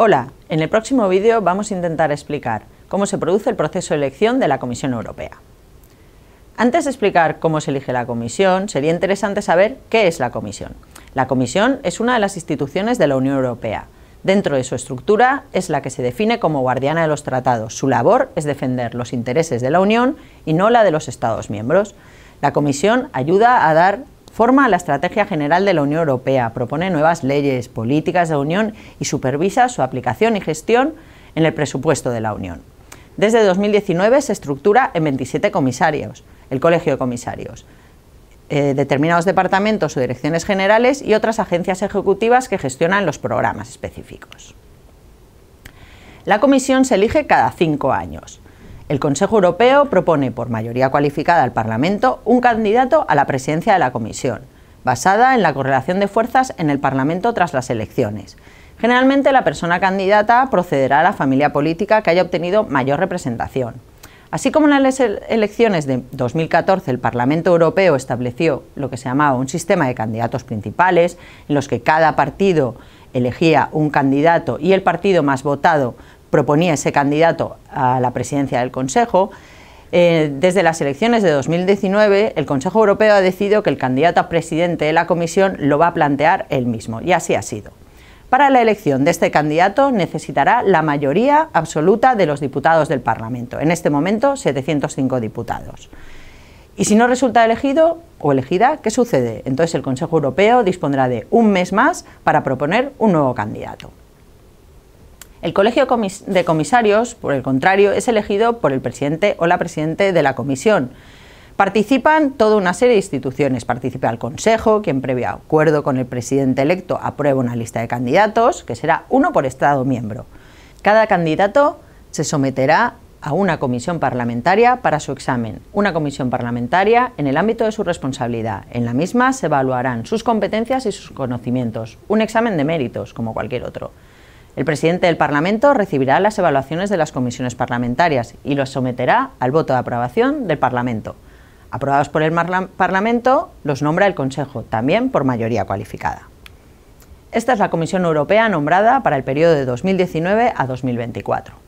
Hola, en el próximo vídeo vamos a intentar explicar cómo se produce el proceso de elección de la Comisión Europea. Antes de explicar cómo se elige la Comisión, sería interesante saber qué es la Comisión. La Comisión es una de las instituciones de la Unión Europea. Dentro de su estructura es la que se define como guardiana de los tratados. Su labor es defender los intereses de la Unión y no la de los Estados miembros. La Comisión ayuda a dar Forma la Estrategia General de la Unión Europea, propone nuevas leyes, políticas de la Unión y supervisa su aplicación y gestión en el presupuesto de la Unión. Desde 2019 se estructura en 27 comisarios, el Colegio de Comisarios, eh, determinados departamentos o direcciones generales y otras agencias ejecutivas que gestionan los programas específicos. La comisión se elige cada cinco años el Consejo Europeo propone por mayoría cualificada al Parlamento un candidato a la presidencia de la Comisión, basada en la correlación de fuerzas en el Parlamento tras las elecciones. Generalmente la persona candidata procederá a la familia política que haya obtenido mayor representación. Así como en las elecciones de 2014 el Parlamento Europeo estableció lo que se llamaba un sistema de candidatos principales, en los que cada partido elegía un candidato y el partido más votado proponía ese candidato a la presidencia del Consejo, eh, desde las elecciones de 2019, el Consejo Europeo ha decidido que el candidato a presidente de la Comisión lo va a plantear él mismo, y así ha sido. Para la elección de este candidato necesitará la mayoría absoluta de los diputados del Parlamento, en este momento 705 diputados. Y si no resulta elegido o elegida, ¿qué sucede? Entonces el Consejo Europeo dispondrá de un mes más para proponer un nuevo candidato. El Colegio de Comisarios, por el contrario, es elegido por el presidente o la presidente de la comisión. Participan toda una serie de instituciones. Participa el Consejo, quien previo acuerdo con el presidente electo aprueba una lista de candidatos, que será uno por Estado miembro. Cada candidato se someterá a una comisión parlamentaria para su examen. Una comisión parlamentaria en el ámbito de su responsabilidad. En la misma se evaluarán sus competencias y sus conocimientos. Un examen de méritos, como cualquier otro. El presidente del Parlamento recibirá las evaluaciones de las comisiones parlamentarias y los someterá al voto de aprobación del Parlamento. Aprobados por el Parlamento, los nombra el Consejo, también por mayoría cualificada. Esta es la Comisión Europea nombrada para el periodo de 2019 a 2024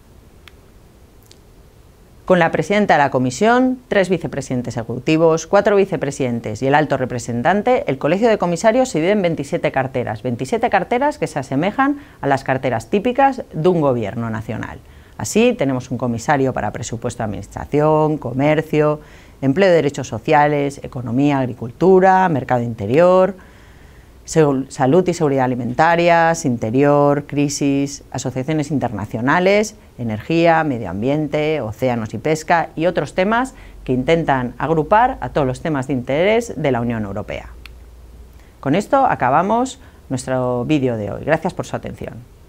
con la presidenta de la Comisión, tres vicepresidentes ejecutivos, cuatro vicepresidentes y el alto representante, el Colegio de Comisarios se divide en 27 carteras, 27 carteras que se asemejan a las carteras típicas de un gobierno nacional. Así tenemos un comisario para presupuesto de administración, comercio, empleo de derechos sociales, economía, agricultura, mercado interior, salud y seguridad alimentarias, interior, crisis, asociaciones internacionales, energía, medio ambiente, océanos y pesca y otros temas que intentan agrupar a todos los temas de interés de la Unión Europea. Con esto acabamos nuestro vídeo de hoy. Gracias por su atención.